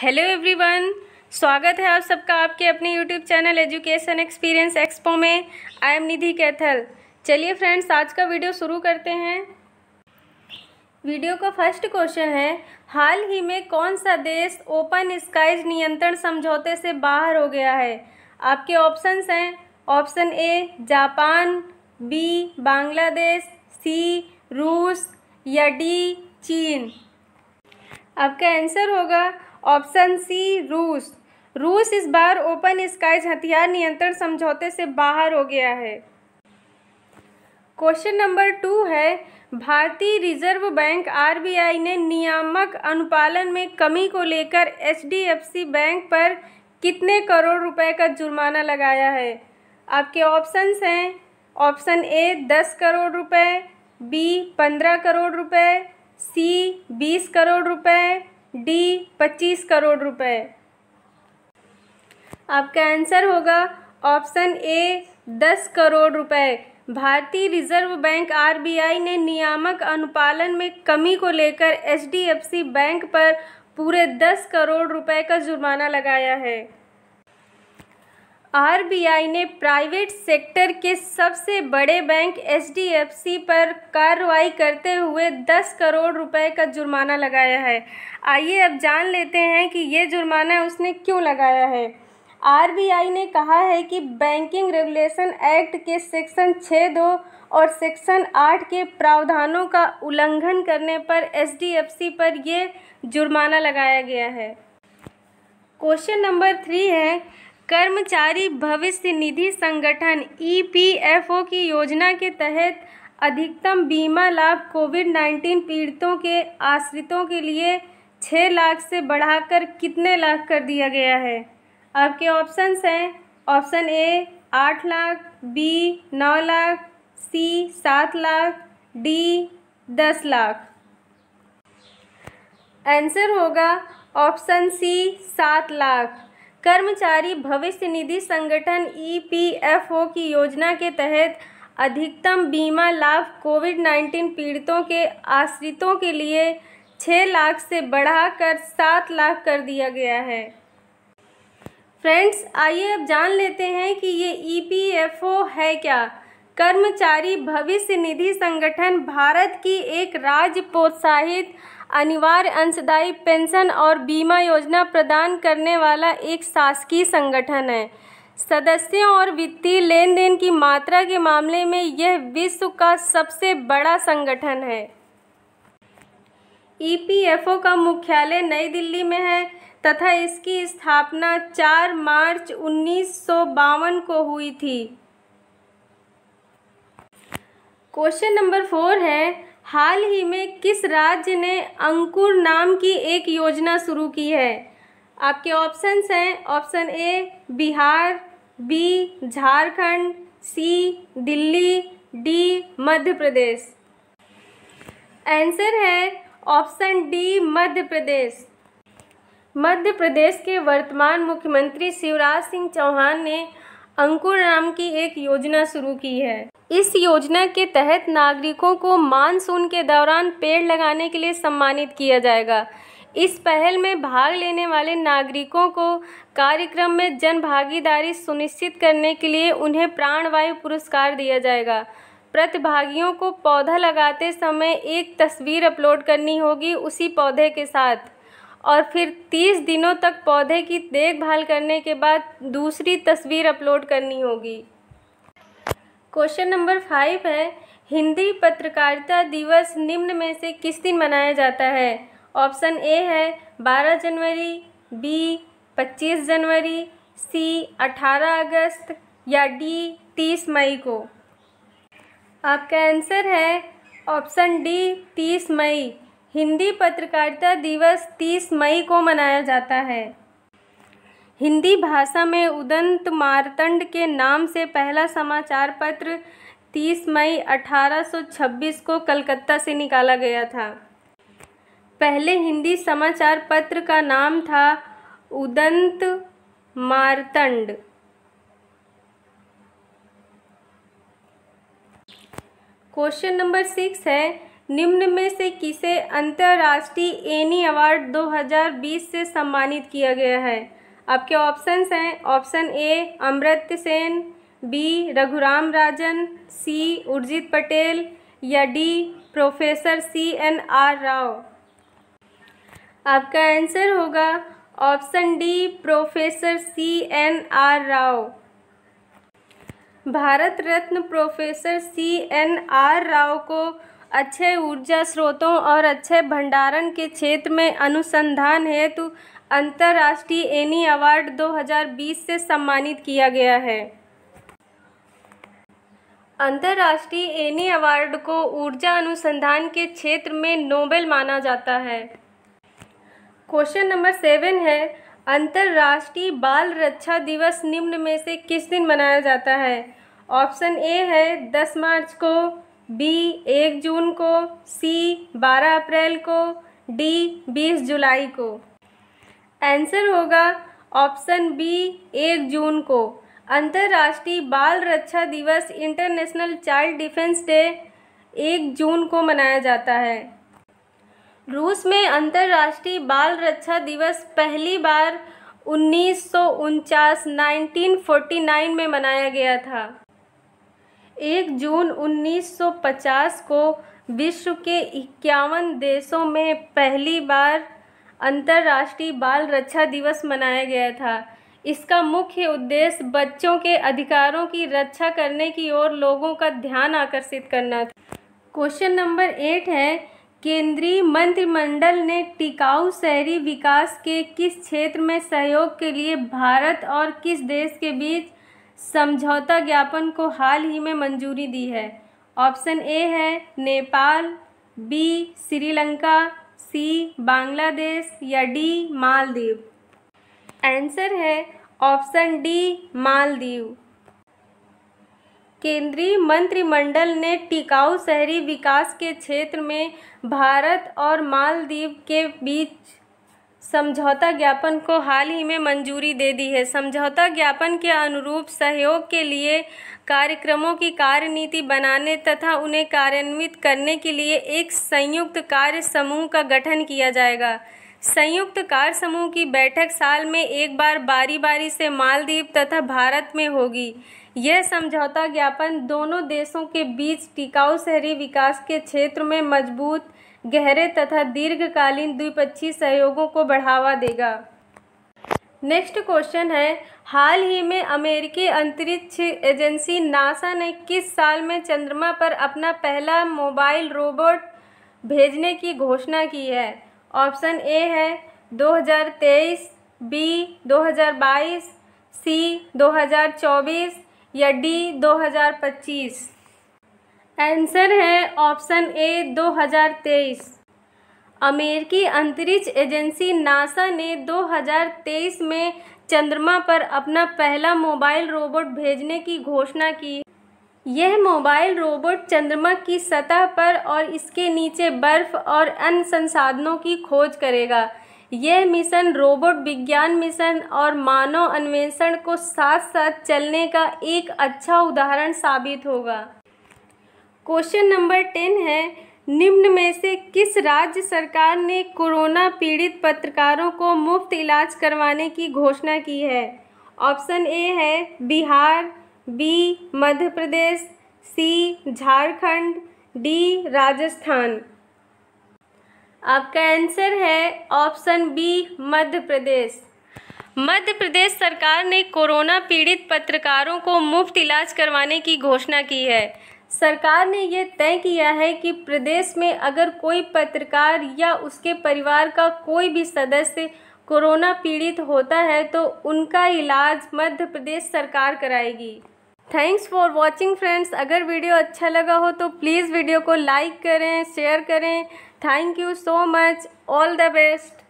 hello everyone स्वागत है आप सबका आपके अपने YouTube channel education experience expo में आई एम निधि कैथल चलिए फ्रेंड्स आज का वीडियो शुरू करते हैं वीडियो का फर्स्ट क्वेश्चन है हाल ही में कौन सा देश ओपन स्काइज नियंत्रण समझौते से बाहर हो गया है आपके ऑप्शंस हैं option A Japan B Bangladesh C रूस या डी चीन आपका आंसर होगा ऑप्शन सी रूस रूस इस बार ओपन स्काइज हथियार नियंत्रण समझौते से बाहर हो गया है क्वेश्चन नंबर टू है भारतीय रिजर्व बैंक आरबीआई ने नियामक अनुपालन में कमी को लेकर एचडीएफसी बैंक पर कितने करोड़ रुपए का जुर्माना लगाया है आपके ऑप्शंस हैं ऑप्शन ए दस करोड़ रुपए बी पंद्रह करोड़ रुपए सी बीस करोड़ रुपए डी पच्चीस करोड़ रुपए आपका आंसर होगा ऑप्शन ए दस करोड़ रुपए भारतीय रिजर्व बैंक आरबीआई ने नियामक अनुपालन में कमी को लेकर एचडीएफसी बैंक पर पूरे दस करोड़ रुपए का जुर्माना लगाया है आरबीआई ने प्राइवेट सेक्टर के सबसे बड़े बैंक एचडीएफसी पर कार्रवाई करते हुए 10 करोड़ रुपए का जुर्माना लगाया है आइए अब जान लेते हैं कि ये जुर्माना उसने क्यों लगाया है आरबीआई ने कहा है कि बैंकिंग रेगुलेशन एक्ट के सेक्शन छः दो और सेक्शन आठ के प्रावधानों का उल्लंघन करने पर एचडीएफसी पर यह जुर्माना लगाया गया है क्वेश्चन नंबर थ्री है कर्मचारी भविष्य निधि संगठन ईपीएफओ की योजना के तहत अधिकतम बीमा लाभ कोविड नाइन्टीन पीड़ितों के आश्रितों के लिए छः लाख से बढ़ाकर कितने लाख कर दिया गया है आपके ऑप्शंस हैं ऑप्शन ए आठ लाख बी नौ लाख सी सात लाख डी दस लाख आंसर होगा ऑप्शन सी सात लाख कर्मचारी भविष्य निधि संगठन ईपीएफओ की योजना के तहत अधिकतम बीमा लाभ कोविड नाइन्टीन पीड़ितों के आश्रितों के लिए छः लाख से बढ़ाकर सात लाख कर दिया गया है फ्रेंड्स आइए अब जान लेते हैं कि ये ई है क्या कर्मचारी भविष्य निधि संगठन भारत की एक राज्य प्रोत्साहित अनिवार्य अंशदायी पेंशन और बीमा योजना प्रदान करने वाला एक शासकीय संगठन है सदस्यों और वित्तीय लेन देन की मात्रा के मामले में यह विश्व का सबसे बड़ा संगठन है ईपीएफओ का मुख्यालय नई दिल्ली में है तथा इसकी स्थापना 4 मार्च उन्नीस को हुई थी क्वेश्चन नंबर फोर है हाल ही में किस राज्य ने अंकुर नाम की एक योजना शुरू की है आपके ऑप्शंस हैं option A Bihar B Jharkhand C Delhi D Madhya Pradesh answer है ऑप्शन डी मध्य प्रदेश मध्य प्रदेश के वर्तमान मुख्यमंत्री शिवराज सिंह चौहान ने अंकुर नाम की एक योजना शुरू की है इस योजना के तहत नागरिकों को मानसून के दौरान पेड़ लगाने के लिए सम्मानित किया जाएगा इस पहल में भाग लेने वाले नागरिकों को कार्यक्रम में जन भागीदारी सुनिश्चित करने के लिए उन्हें प्राणवायु पुरस्कार दिया जाएगा प्रतिभागियों को पौधा लगाते समय एक तस्वीर अपलोड करनी होगी उसी पौधे के साथ और फिर 30 दिनों तक पौधे की देखभाल करने के बाद दूसरी तस्वीर अपलोड करनी होगी क्वेश्चन नंबर फाइव है हिंदी पत्रकारिता दिवस निम्न में से किस दिन मनाया जाता है ऑप्शन ए है बारह जनवरी बी पच्चीस जनवरी सी अठारह अगस्त या डी तीस मई को आपका आंसर है ऑप्शन डी तीस मई हिंदी पत्रकारिता दिवस तीस मई को मनाया जाता है हिंदी भाषा में उदंत मारतंड के नाम से पहला समाचार पत्र 30 मई 1826 को कलकत्ता से निकाला गया था पहले हिंदी समाचार पत्र का नाम था Udant Martand question number six है निम्न में से किसे अंतर्राष्ट्रीय एनी अवार्ड 2020 से सम्मानित किया गया है आपके ऑप्शंस हैं option A Amrit Sen B Raghuram Rajan C Urjit Patel या D professor C N R Rao आपका आंसर होगा option D professor C N R Rao Bharat Ratna professor C N R Rao को अच्छे ऊर्जा स्रोतों और अच्छे भंडारण के क्षेत्र में अनुसंधान हेतु अंतर्राष्ट्रीय एनी अवार्ड 2020 से सम्मानित किया गया है अंतर्राष्ट्रीय एनी अवार्ड को ऊर्जा अनुसंधान के क्षेत्र में नोबेल माना जाता है क्वेश्चन नंबर सेवन है अंतर्राष्ट्रीय बाल रक्षा दिवस निम्न में से किस दिन मनाया जाता है ऑप्शन ए है दस मार्च को बी एक जून को सी बारह अप्रैल को डी बीस जुलाई को आंसर होगा ऑप्शन बी एक जून को अंतर्राष्ट्रीय बाल रक्षा दिवस इंटरनेशनल चाइल्ड डिफेंस डे एक जून को मनाया जाता है रूस में अंतर्राष्ट्रीय बाल रक्षा दिवस पहली बार उन्नीस सौ में मनाया गया था एक जून 1950 को विश्व के इक्यावन देशों में पहली बार अंतर्राष्ट्रीय बाल रक्षा दिवस मनाया गया था इसका मुख्य उद्देश्य बच्चों के अधिकारों की रक्षा करने की ओर लोगों का ध्यान आकर्षित करना था क्वेश्चन नंबर एट है केंद्रीय मंत्रिमंडल ने टिकाऊ शहरी विकास के किस क्षेत्र में सहयोग के लिए भारत और किस देश के बीच समझौता ज्ञापन को हाल ही में मंजूरी दी है ऑप्शन ए है नेपाल बी श्रीलंका सी बांग्लादेश या डी मालदीव आंसर है ऑप्शन डी मालदीव केंद्रीय मंत्रिमंडल ने टिकाऊ शहरी विकास के क्षेत्र में भारत और मालदीव के बीच समझौता ज्ञापन को हाल ही में मंजूरी दे दी है समझौता ज्ञापन के अनुरूप सहयोग के लिए कार्यक्रमों की कार्यनीति बनाने तथा उन्हें कार्यान्वित करने के लिए एक संयुक्त कार्य समूह का गठन किया जाएगा संयुक्त कार्य समूह की बैठक साल में एक बार बारी बारी से मालदीव तथा भारत में होगी यह समझौता ज्ञापन दोनों देशों के बीच टिकाऊ शहरी विकास के क्षेत्र में मजबूत गहरे तथा दीर्घकालीन द्विपक्षीय सहयोगों को बढ़ावा देगा नेक्स्ट क्वेश्चन है हाल ही में अमेरिकी अंतरिक्ष एजेंसी नासा ने किस साल में चंद्रमा पर अपना पहला मोबाइल रोबोट भेजने की घोषणा की है ऑप्शन ए है 2023, बी 2022, सी 2024 या डी 2025 आंसर है ऑप्शन ए 2023 अमेरिकी अंतरिक्ष एजेंसी नासा ने 2023 में चंद्रमा पर अपना पहला मोबाइल रोबोट भेजने की घोषणा की यह मोबाइल रोबोट चंद्रमा की सतह पर और इसके नीचे बर्फ और अन्य संसाधनों की खोज करेगा यह मिशन रोबोट विज्ञान मिशन और मानव अन्वेषण को साथ साथ चलने का एक अच्छा उदाहरण साबित होगा क्वेश्चन नंबर टेन है निम्न में से किस राज्य सरकार ने कोरोना पीड़ित पत्रकारों को मुफ्त इलाज करवाने की घोषणा की है ऑप्शन ए है Bihar B Madhya Pradesh C Jharkhand D Rajasthan आपका आंसर है ऑप्शन बी मध्य प्रदेश मध्य प्रदेश सरकार ने कोरोना पीड़ित पत्रकारों को मुफ्त इलाज करवाने की घोषणा की है सरकार ने यह तय किया है कि प्रदेश में अगर कोई पत्रकार या उसके परिवार का कोई भी सदस्य कोरोना पीड़ित होता है तो उनका इलाज मध्य प्रदेश सरकार कराएगी थैंक्स फॉर वॉचिंग फ्रेंड्स अगर वीडियो अच्छा लगा हो तो प्लीज़ वीडियो को लाइक करें शेयर करें thank you so much all the best